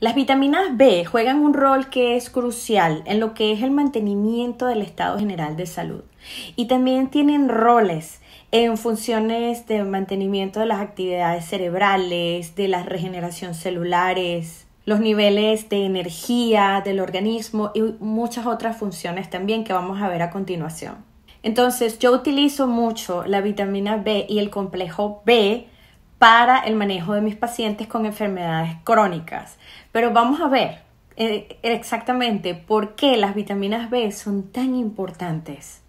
Las vitaminas B juegan un rol que es crucial en lo que es el mantenimiento del estado general de salud y también tienen roles en funciones de mantenimiento de las actividades cerebrales, de la regeneración celulares, los niveles de energía del organismo y muchas otras funciones también que vamos a ver a continuación. Entonces yo utilizo mucho la vitamina B y el complejo B para el manejo de mis pacientes con enfermedades crónicas. Pero vamos a ver eh, exactamente por qué las vitaminas B son tan importantes.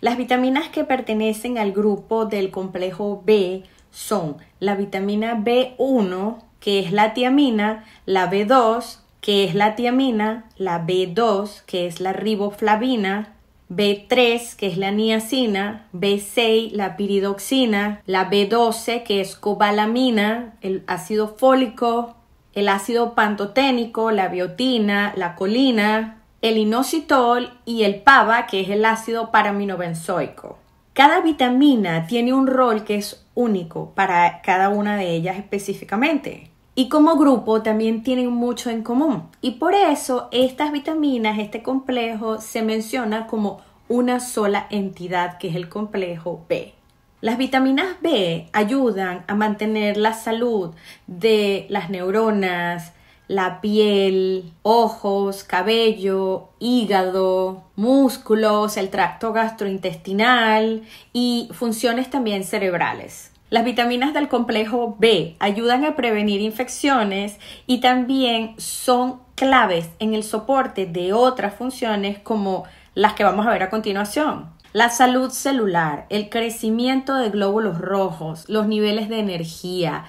Las vitaminas que pertenecen al grupo del complejo B son la vitamina B1, que es la tiamina, la B2, que es la tiamina, la B2, que es la riboflavina, B3, que es la niacina, B6, la piridoxina, la B12, que es cobalamina, el ácido fólico, el ácido pantoténico, la biotina, la colina, el inositol y el PAVA, que es el ácido paraminobenzoico. Cada vitamina tiene un rol que es único para cada una de ellas específicamente y como grupo también tienen mucho en común. Y por eso estas vitaminas, este complejo, se menciona como una sola entidad que es el complejo B. Las vitaminas B ayudan a mantener la salud de las neuronas, la piel, ojos, cabello, hígado, músculos, el tracto gastrointestinal y funciones también cerebrales. Las vitaminas del complejo B ayudan a prevenir infecciones y también son claves en el soporte de otras funciones como las que vamos a ver a continuación. La salud celular, el crecimiento de glóbulos rojos, los niveles de energía,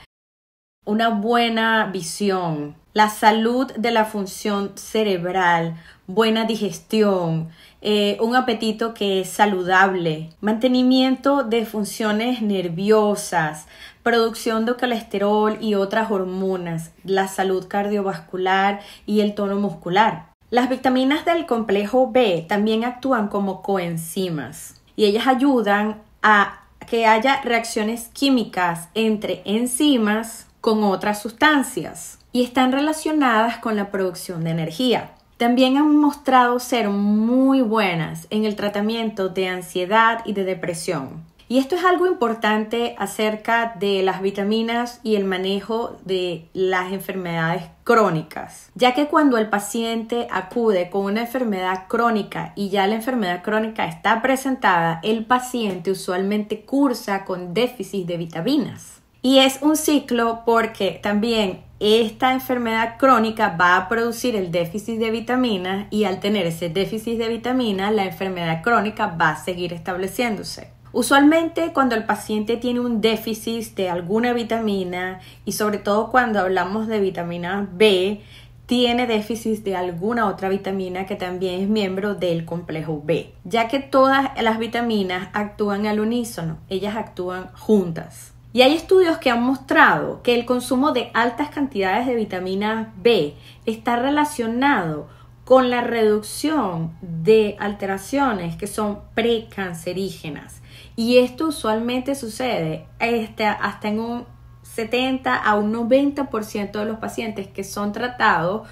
una buena visión, la salud de la función cerebral, buena digestión, eh, un apetito que es saludable, mantenimiento de funciones nerviosas, producción de colesterol y otras hormonas, la salud cardiovascular y el tono muscular. Las vitaminas del complejo B también actúan como coenzimas y ellas ayudan a que haya reacciones químicas entre enzimas con otras sustancias y están relacionadas con la producción de energía. También han mostrado ser muy buenas en el tratamiento de ansiedad y de depresión. Y esto es algo importante acerca de las vitaminas y el manejo de las enfermedades crónicas, ya que cuando el paciente acude con una enfermedad crónica y ya la enfermedad crónica está presentada, el paciente usualmente cursa con déficit de vitaminas. Y es un ciclo porque también esta enfermedad crónica va a producir el déficit de vitamina y al tener ese déficit de vitamina, la enfermedad crónica va a seguir estableciéndose. Usualmente cuando el paciente tiene un déficit de alguna vitamina y sobre todo cuando hablamos de vitamina B, tiene déficit de alguna otra vitamina que también es miembro del complejo B, ya que todas las vitaminas actúan al unísono, ellas actúan juntas. Y hay estudios que han mostrado que el consumo de altas cantidades de vitamina B está relacionado con la reducción de alteraciones que son precancerígenas. Y esto usualmente sucede este, hasta, en un 70 a un 90% de los pacientes que son tratados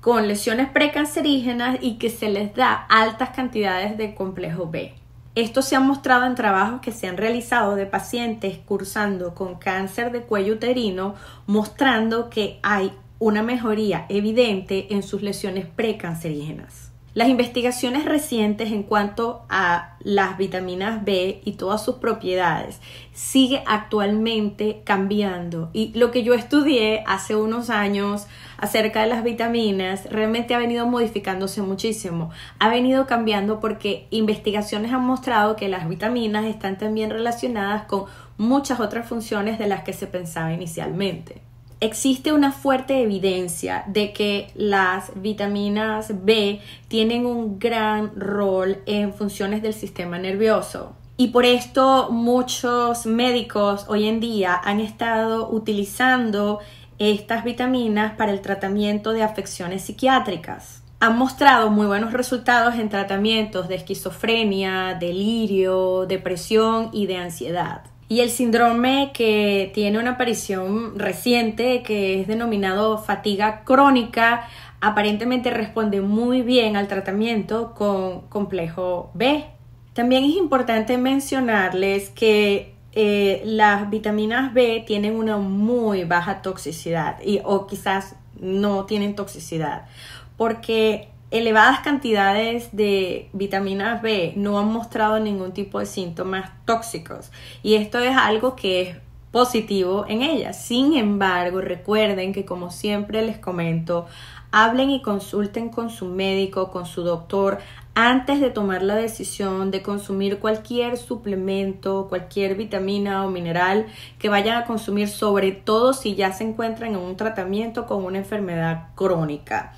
con lesiones precancerígenas y que se les da altas cantidades de complejo B. Esto se ha mostrado en trabajos que se han realizado de pacientes cursando con cáncer de cuello uterino, mostrando que hay una mejoría evidente en sus lesiones precancerígenas. Las investigaciones recientes en cuanto a las vitaminas B y todas sus propiedades sigue actualmente cambiando y lo que yo estudié hace unos años acerca de las vitaminas realmente ha venido modificándose muchísimo, ha venido cambiando porque investigaciones han mostrado que las vitaminas están también relacionadas con muchas otras funciones de las que se pensaba inicialmente existe una fuerte evidencia de que las vitaminas B tienen un gran rol en funciones del sistema nervioso. Y por esto muchos médicos hoy en día han estado utilizando estas vitaminas para el tratamiento de afecciones psiquiátricas. Han mostrado muy buenos resultados en tratamientos de esquizofrenia, delirio, depresión y de ansiedad. Y el síndrome que tiene una aparición reciente, que es denominado fatiga crónica, aparentemente responde muy bien al tratamiento con complejo B. También es importante mencionarles que eh, las vitaminas B tienen una muy baja toxicidad y, o quizás no tienen toxicidad porque elevadas cantidades de vitamina B no han mostrado ningún tipo de síntomas tóxicos y esto es algo que es positivo en ellas. Sin embargo, recuerden que como siempre les comento, hablen y consulten con su médico, con su doctor, antes de tomar la decisión de consumir cualquier suplemento, cualquier vitamina o mineral que vayan a consumir, sobre todo si ya se encuentran en un tratamiento con una enfermedad crónica.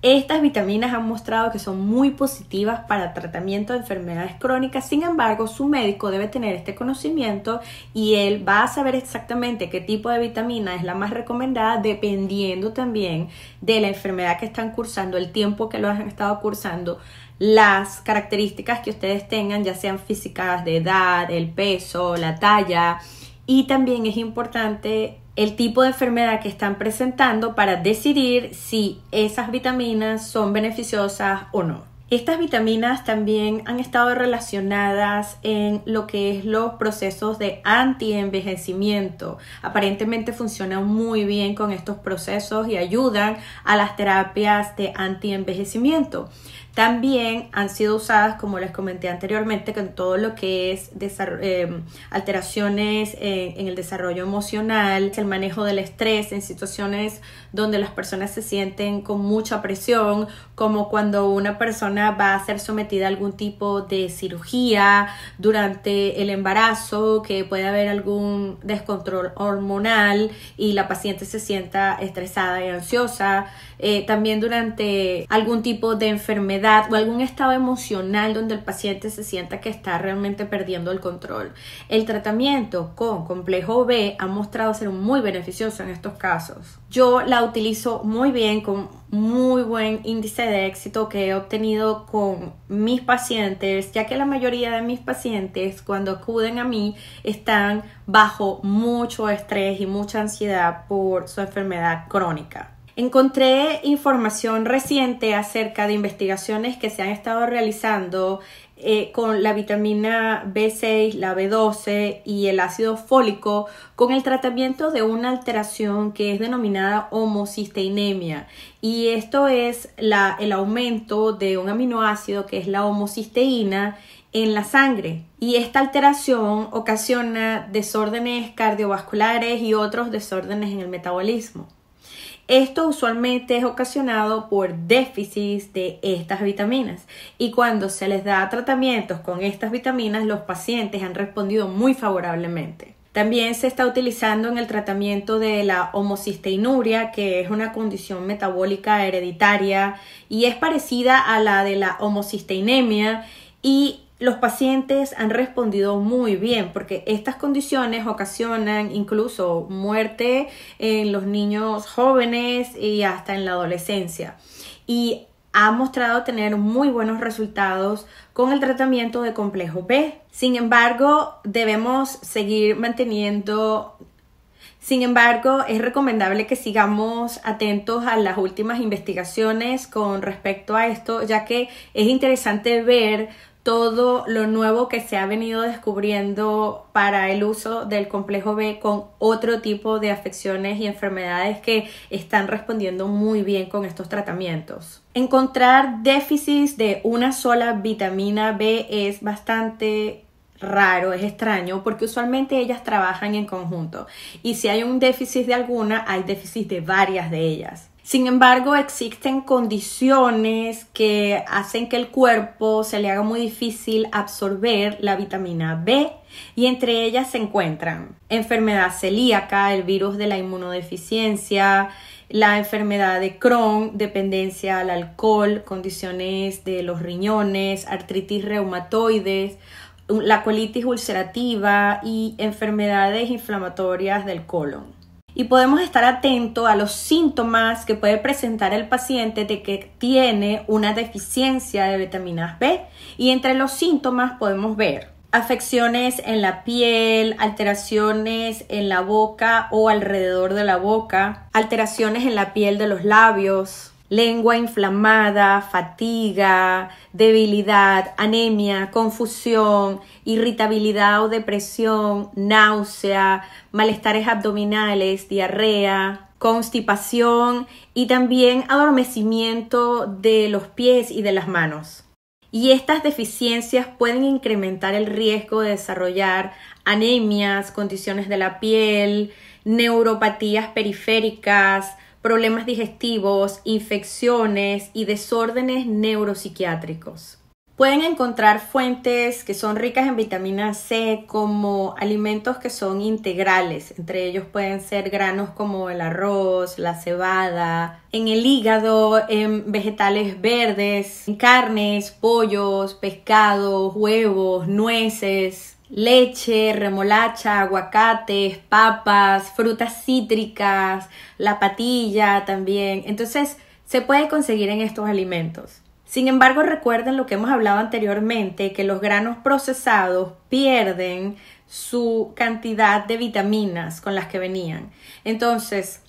Estas vitaminas han mostrado que son muy positivas para tratamiento de enfermedades crónicas, sin embargo su médico debe tener este conocimiento y él va a saber exactamente qué tipo de vitamina es la más recomendada dependiendo también de la enfermedad que están cursando, el tiempo que lo han estado cursando, las características que ustedes tengan, ya sean físicas de edad, el peso, la talla. Y también es importante el tipo de enfermedad que están presentando para decidir si esas vitaminas son beneficiosas o no. Estas vitaminas también han estado relacionadas en lo que es los procesos de antienvejecimiento. Aparentemente funcionan muy bien con estos procesos y ayudan a las terapias de antienvejecimiento. También han sido usadas, como les comenté anteriormente, con todo lo que es em, alteraciones en, el desarrollo emocional, el manejo del estrés en situaciones donde las personas se sienten con mucha presión, como cuando una persona va a ser sometida a algún tipo de cirugía durante el embarazo, que puede haber algún descontrol hormonal y la paciente se sienta estresada y ansiosa. Eh, también durante algún tipo de enfermedad o algún estado emocional donde el paciente se sienta que está realmente perdiendo el control. El tratamiento con complejo B ha mostrado ser muy beneficioso en estos casos. Yo la utilizo muy bien con muy buen índice de éxito que he obtenido con mis pacientes, ya que la mayoría de mis pacientes cuando acuden a mí están bajo mucho estrés y mucha ansiedad por su enfermedad crónica. Encontré información reciente acerca de investigaciones que se han estado realizando eh, con la vitamina B6, la B12 y el ácido fólico con el tratamiento de una alteración que es denominada homocisteinemia. Y esto es el aumento de un aminoácido que es la homocisteína en la sangre. Y esta alteración ocasiona desórdenes cardiovasculares y otros desórdenes en el metabolismo. Esto usualmente es ocasionado por déficits de estas vitaminas y cuando se les da tratamientos con estas vitaminas los pacientes han respondido muy favorablemente. También se está utilizando en el tratamiento de la homocisteinuria, que es una condición metabólica hereditaria y es parecida a la de la homocisteinemia y los pacientes han respondido muy bien porque estas condiciones ocasionan incluso muerte en los niños jóvenes y hasta en la adolescencia. Y ha mostrado tener muy buenos resultados con el tratamiento de complejo B. Sin embargo, debemos seguir manteniendo sin embargo, es recomendable que sigamos atentos a las últimas investigaciones con respecto a esto, ya que es interesante ver todo lo nuevo que se ha venido descubriendo para el uso del complejo B con otro tipo de afecciones y enfermedades que están respondiendo muy bien con estos tratamientos. Encontrar déficits de una sola vitamina B es bastante raro, es extraño, porque usualmente ellas trabajan en conjunto y si hay un déficit de alguna, hay déficit de varias de ellas. Sin embargo, existen condiciones que hacen que el cuerpo se le haga muy difícil absorber la vitamina B y entre ellas se encuentran enfermedad celíaca, el virus de la inmunodeficiencia, la enfermedad de Crohn, dependencia al alcohol, condiciones de los riñones, artritis reumatoides, la colitis ulcerativa y enfermedades inflamatorias del colon y podemos estar atentos a los síntomas que puede presentar el paciente de que tiene una deficiencia de vitaminas B. Y entre los síntomas podemos ver afecciones en la piel, alteraciones en la boca o alrededor de la boca, alteraciones en la piel de los labios, lengua inflamada, fatiga, debilidad, anemia, confusión, irritabilidad o depresión, náusea, malestares abdominales, diarrea, constipación y también adormecimiento de los pies y de las manos. Y estas deficiencias pueden incrementar el riesgo de desarrollar anemias, condiciones de la piel, neuropatías periféricas, problemas digestivos, infecciones y desórdenes neuropsiquiátricos. Pueden encontrar fuentes que son ricas en vitamina C como alimentos que son integrales, entre ellos pueden ser granos como el arroz, la cebada, en el hígado, en vegetales verdes, en carnes, pollos, pescados, huevos, nueces, leche, remolacha, aguacates, papas, frutas cítricas, la patilla también. Entonces, se puede conseguir en estos alimentos. Sin embargo, recuerden lo que hemos hablado anteriormente, que los granos procesados pierden su cantidad de vitaminas con las que venían. Entonces,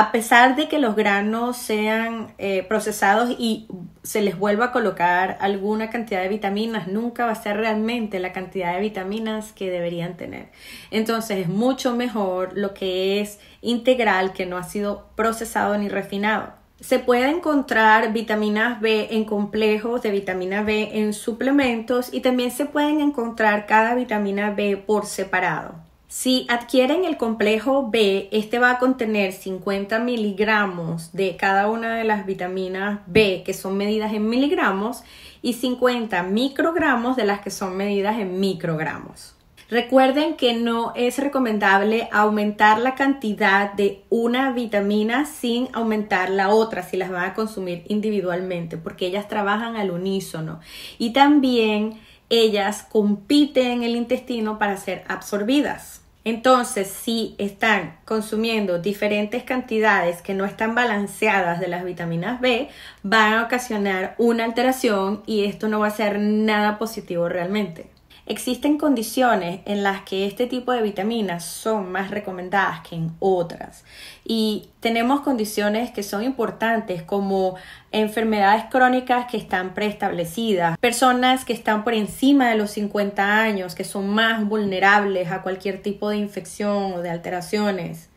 a pesar de que los granos sean eh, procesados y se les vuelva a colocar alguna cantidad de vitaminas, nunca va a ser realmente la cantidad de vitaminas que deberían tener. Entonces es mucho mejor lo que es integral, que no ha sido procesado ni refinado. Se puede encontrar vitaminas B en complejos de vitamina B en suplementos y también se pueden encontrar cada vitamina B por separado. Si adquieren el complejo B, este va a contener 50 miligramos de cada una de las vitaminas B, que son medidas en miligramos, y 50 microgramos de las que son medidas en microgramos. Recuerden que no es recomendable aumentar la cantidad de una vitamina sin aumentar la otra si las van a consumir individualmente, porque ellas trabajan al unísono. Y también ellas compiten en el intestino para ser absorbidas. Entonces, si están consumiendo diferentes cantidades que no están balanceadas de las vitaminas B, van a ocasionar una alteración y esto no va a ser nada positivo realmente. Existen condiciones en las que este tipo de vitaminas son más recomendadas que en otras y tenemos condiciones que son importantes como enfermedades crónicas que están preestablecidas, personas que están por encima de los 50 años, que son más vulnerables a cualquier tipo de infección o de alteraciones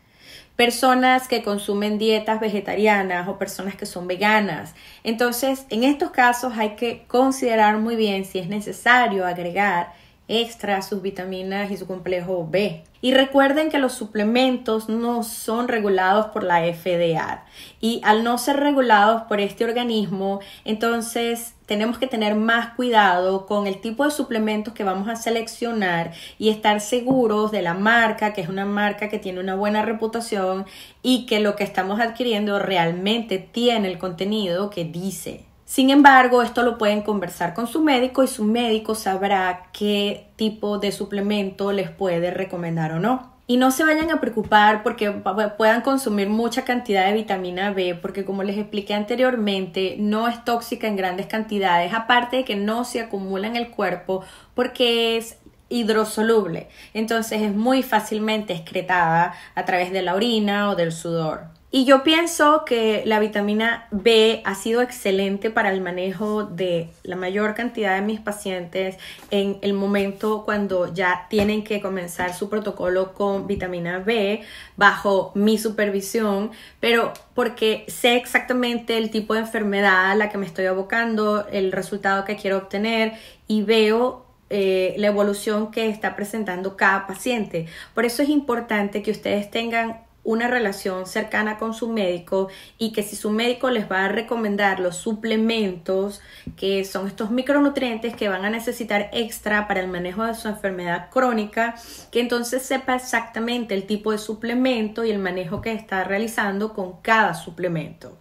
personas que consumen dietas vegetarianas o personas que son veganas. Entonces, en estos casos hay que considerar muy bien si es necesario agregar extra, sus vitaminas y su complejo B. Y recuerden que los suplementos no son regulados por la FDA y al no ser regulados por este organismo, entonces tenemos que tener más cuidado con el tipo de suplementos que vamos a seleccionar y estar seguros de la marca, que es una marca que tiene una buena reputación y que lo que estamos adquiriendo realmente tiene el contenido que dice. Sin embargo, esto lo pueden conversar con su médico y su médico sabrá qué tipo de suplemento les puede recomendar o no. Y no se vayan a preocupar porque puedan consumir mucha cantidad de vitamina B, porque como les expliqué anteriormente, no es tóxica en grandes cantidades, aparte de que no se acumula en el cuerpo porque es hidrosoluble, entonces es muy fácilmente excretada a través de la orina o del sudor. Y yo pienso que la vitamina B ha sido excelente para el manejo de la mayor cantidad de mis pacientes en el momento cuando ya tienen que comenzar su protocolo con vitamina B bajo mi supervisión, pero porque sé exactamente el tipo de enfermedad a la que me estoy abocando, el resultado que quiero obtener y veo eh, la evolución que está presentando cada paciente. Por eso es importante que ustedes tengan una relación cercana con su médico y que si su médico les va a recomendar los suplementos, que son estos micronutrientes que van a necesitar extra para el manejo de su enfermedad crónica, que entonces sepa exactamente el tipo de suplemento y el manejo que está realizando con cada suplemento.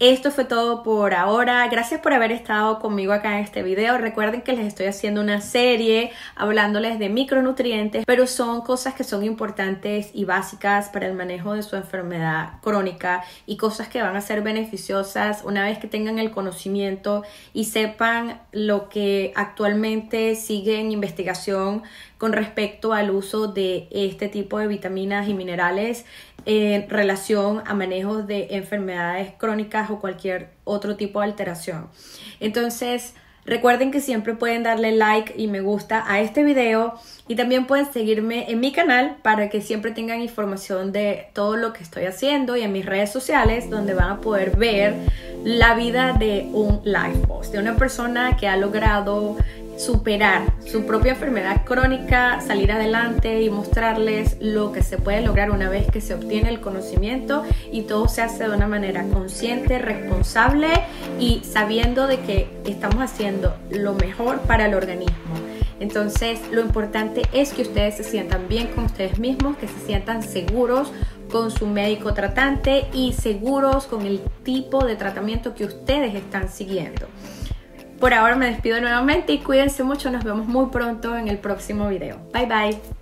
Esto fue todo por ahora. Gracias por haber estado conmigo acá en este video. Recuerden que les estoy haciendo una serie hablándoles de micronutrientes, pero son cosas que son importantes y básicas para el manejo de su enfermedad crónica y cosas que van a ser beneficiosas una vez que tengan el conocimiento y sepan lo que actualmente sigue en investigación con respecto al uso de este tipo de vitaminas y minerales en relación a manejos de enfermedades crónicas o cualquier otro tipo de alteración. Entonces, recuerden que siempre pueden darle like y me gusta a este video y también pueden seguirme en mi canal para que siempre tengan información de todo lo que estoy haciendo y en mis redes sociales donde van a poder ver la vida de un life post, de una persona que ha logrado superar su propia enfermedad crónica, salir adelante y mostrarles lo que se puede lograr una vez que se obtiene el conocimiento y todo se hace de una manera consciente, responsable y sabiendo de que estamos haciendo lo mejor para el organismo. Entonces, lo importante es que ustedes se sientan bien con ustedes mismos, que se sientan seguros con su médico tratante y seguros con el tipo de tratamiento que ustedes están siguiendo. Por ahora me despido nuevamente y cuídense mucho. Nos vemos muy pronto en el próximo video. Bye bye.